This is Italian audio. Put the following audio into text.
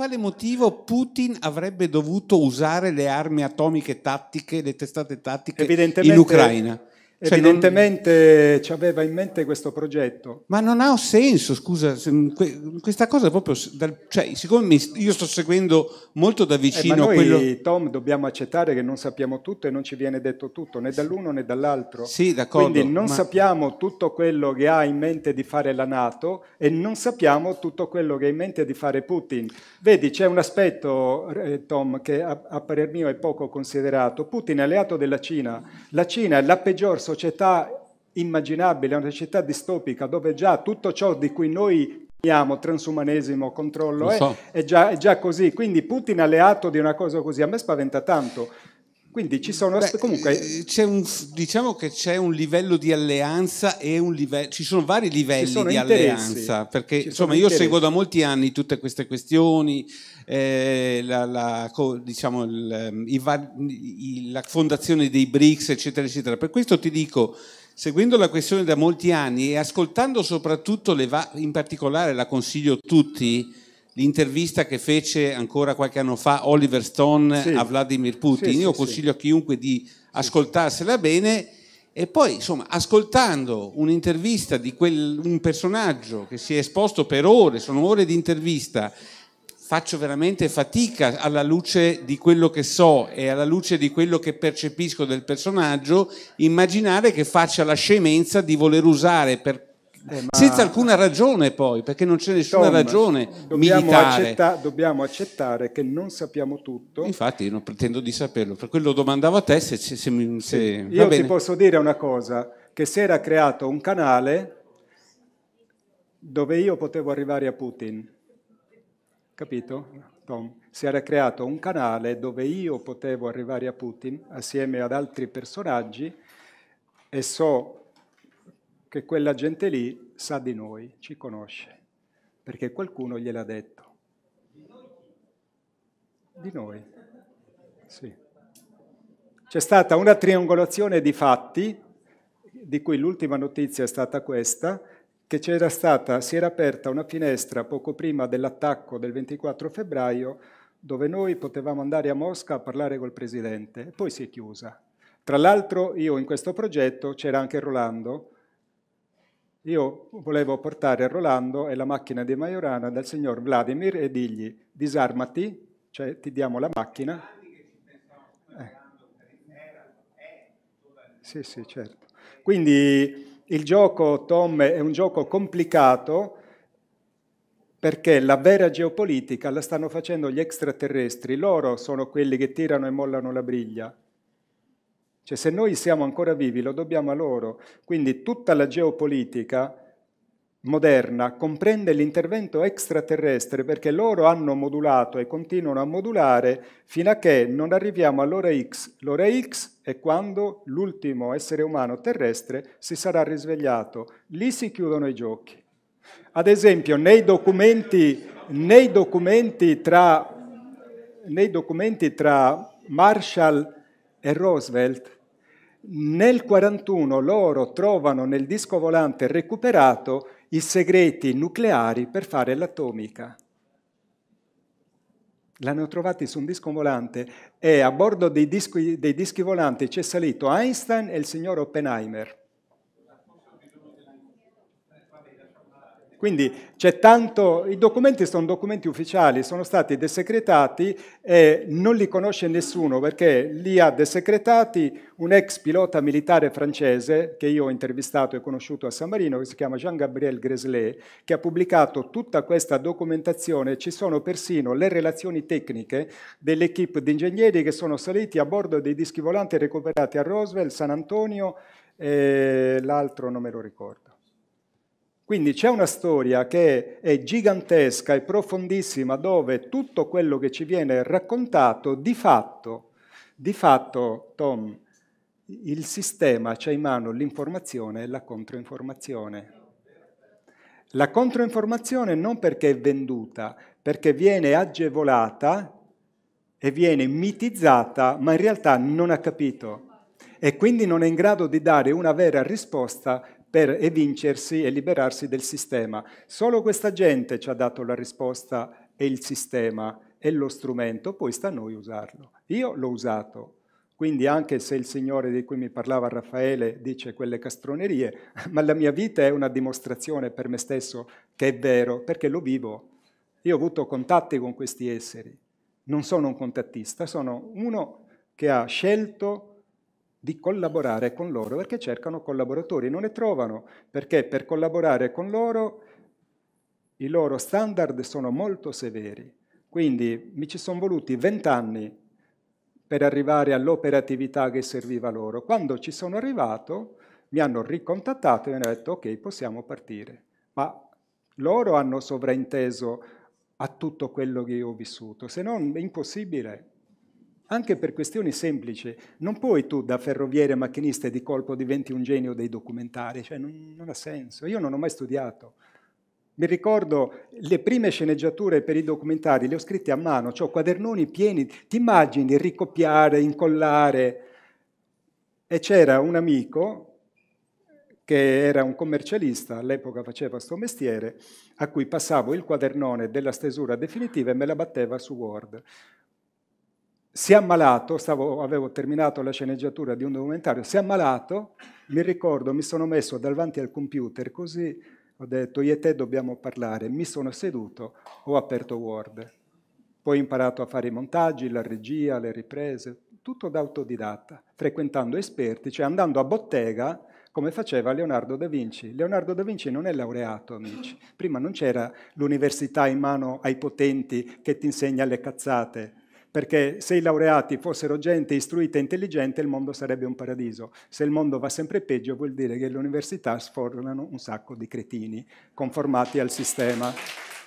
quale motivo Putin avrebbe dovuto usare le armi atomiche tattiche, le testate tattiche in Ucraina? Cioè, Evidentemente non... ci aveva in mente questo progetto. Ma non ha senso, scusa, questa cosa proprio, cioè, siccome io sto seguendo molto da vicino eh, ma noi, quello... Tom, dobbiamo accettare che non sappiamo tutto e non ci viene detto tutto, né dall'uno né dall'altro. Sì, d'accordo. Quindi non ma... sappiamo tutto quello che ha in mente di fare la Nato e non sappiamo tutto quello che ha in mente di fare Putin. Vedi, c'è un aspetto, eh, Tom, che a, a parer mio è poco considerato. Putin è alleato della Cina. La Cina è la peggior società immaginabile, una società distopica dove già tutto ciò di cui noi chiamiamo transumanesimo, controllo, so. è, è, già, è già così. Quindi Putin alleato di una cosa così a me spaventa tanto. Quindi ci sono Beh, comunque... Eh, un, diciamo che c'è un livello di alleanza e un livello... Ci sono vari livelli sono di interessi. alleanza, perché insomma io interessi. seguo da molti anni tutte queste questioni, eh, la, la, diciamo, il, ehm, i, la fondazione dei BRICS, eccetera, eccetera. Per questo ti dico, seguendo la questione da molti anni e ascoltando soprattutto, va- in particolare la consiglio tutti, l'intervista che fece ancora qualche anno fa Oliver Stone sì. a Vladimir Putin. Sì, Io sì, consiglio a chiunque di ascoltarsela bene. E poi, insomma, ascoltando un'intervista di quel, un personaggio che si è esposto per ore, sono ore di intervista, faccio veramente fatica alla luce di quello che so e alla luce di quello che percepisco del personaggio, immaginare che faccia la scemenza di voler usare per eh, Senza alcuna ragione poi, perché non c'è nessuna Tom, ragione dobbiamo militare. Accetta, dobbiamo accettare che non sappiamo tutto. Infatti io non pretendo di saperlo, per quello domandavo a te se... se, se, se sì. Io bene. ti posso dire una cosa, che si era creato un canale dove io potevo arrivare a Putin. Capito, Tom? Si era creato un canale dove io potevo arrivare a Putin assieme ad altri personaggi e so che quella gente lì sa di noi, ci conosce, perché qualcuno gliel'ha detto. Di noi. Sì. C'è stata una triangolazione di fatti, di cui l'ultima notizia è stata questa, che c'era stata, si era aperta una finestra poco prima dell'attacco del 24 febbraio dove noi potevamo andare a Mosca a parlare col presidente e poi si è chiusa. Tra l'altro io in questo progetto c'era anche Rolando, io volevo portare Rolando e la macchina di Majorana dal signor Vladimir e dirgli disarmati, cioè ti diamo la macchina. Eh. Sì, sì, certo. Quindi il gioco Tom è un gioco complicato perché la vera geopolitica la stanno facendo gli extraterrestri, loro sono quelli che tirano e mollano la briglia, cioè se noi siamo ancora vivi lo dobbiamo a loro. Quindi tutta la geopolitica moderna comprende l'intervento extraterrestre perché loro hanno modulato e continuano a modulare fino a che non arriviamo all'ora X. L'ora X è quando l'ultimo essere umano terrestre si sarà risvegliato. Lì si chiudono i giochi. Ad esempio, nei documenti, nei documenti, tra, nei documenti tra Marshall e Roosevelt. Nel 1941 loro trovano nel disco volante recuperato i segreti nucleari per fare l'atomica. L'hanno trovati su un disco volante e a bordo dei dischi, dei dischi volanti c'è salito Einstein e il signor Oppenheimer. Quindi c'è tanto, i documenti sono documenti ufficiali, sono stati desecretati e non li conosce nessuno perché li ha desecretati un ex pilota militare francese che io ho intervistato e conosciuto a San Marino, che si chiama Jean-Gabriel Greslet, che ha pubblicato tutta questa documentazione, ci sono persino le relazioni tecniche dell'equipe di ingegneri che sono saliti a bordo dei dischi volanti recuperati a Roswell, San Antonio e l'altro non me lo ricordo. Quindi c'è una storia che è gigantesca e profondissima dove tutto quello che ci viene raccontato di fatto, di fatto Tom, il sistema c'ha in mano l'informazione e la controinformazione. La controinformazione non perché è venduta, perché viene agevolata e viene mitizzata, ma in realtà non ha capito e quindi non è in grado di dare una vera risposta per evincersi e liberarsi del sistema. Solo questa gente ci ha dato la risposta e il sistema è lo strumento, poi sta a noi usarlo. Io l'ho usato, quindi anche se il Signore di cui mi parlava Raffaele dice quelle castronerie, ma la mia vita è una dimostrazione per me stesso che è vero, perché lo vivo. Io ho avuto contatti con questi esseri, non sono un contattista, sono uno che ha scelto di collaborare con loro perché cercano collaboratori, non ne trovano perché per collaborare con loro i loro standard sono molto severi. Quindi mi ci sono voluti vent'anni per arrivare all'operatività che serviva loro. Quando ci sono arrivato mi hanno ricontattato e mi hanno detto ok possiamo partire. Ma loro hanno sovrainteso a tutto quello che io ho vissuto, se non è impossibile anche per questioni semplici, non puoi tu da ferroviere macchinista e di colpo diventi un genio dei documentari, cioè non, non ha senso, io non ho mai studiato. Mi ricordo le prime sceneggiature per i documentari, le ho scritte a mano, ho quadernoni pieni, ti immagini ricopiare, incollare. E c'era un amico che era un commercialista, all'epoca faceva questo mestiere, a cui passavo il quadernone della stesura definitiva e me la batteva su Word si è ammalato, stavo, avevo terminato la sceneggiatura di un documentario, si è ammalato, mi ricordo, mi sono messo davanti al computer così ho detto io e te dobbiamo parlare, mi sono seduto, ho aperto Word, poi ho imparato a fare i montaggi, la regia, le riprese, tutto da autodidatta, frequentando esperti, cioè andando a bottega come faceva Leonardo da Vinci. Leonardo da Vinci non è laureato, amici. Prima non c'era l'università in mano ai potenti che ti insegna le cazzate perché se i laureati fossero gente istruita e intelligente il mondo sarebbe un paradiso. Se il mondo va sempre peggio vuol dire che le università sfornano un sacco di cretini conformati al sistema.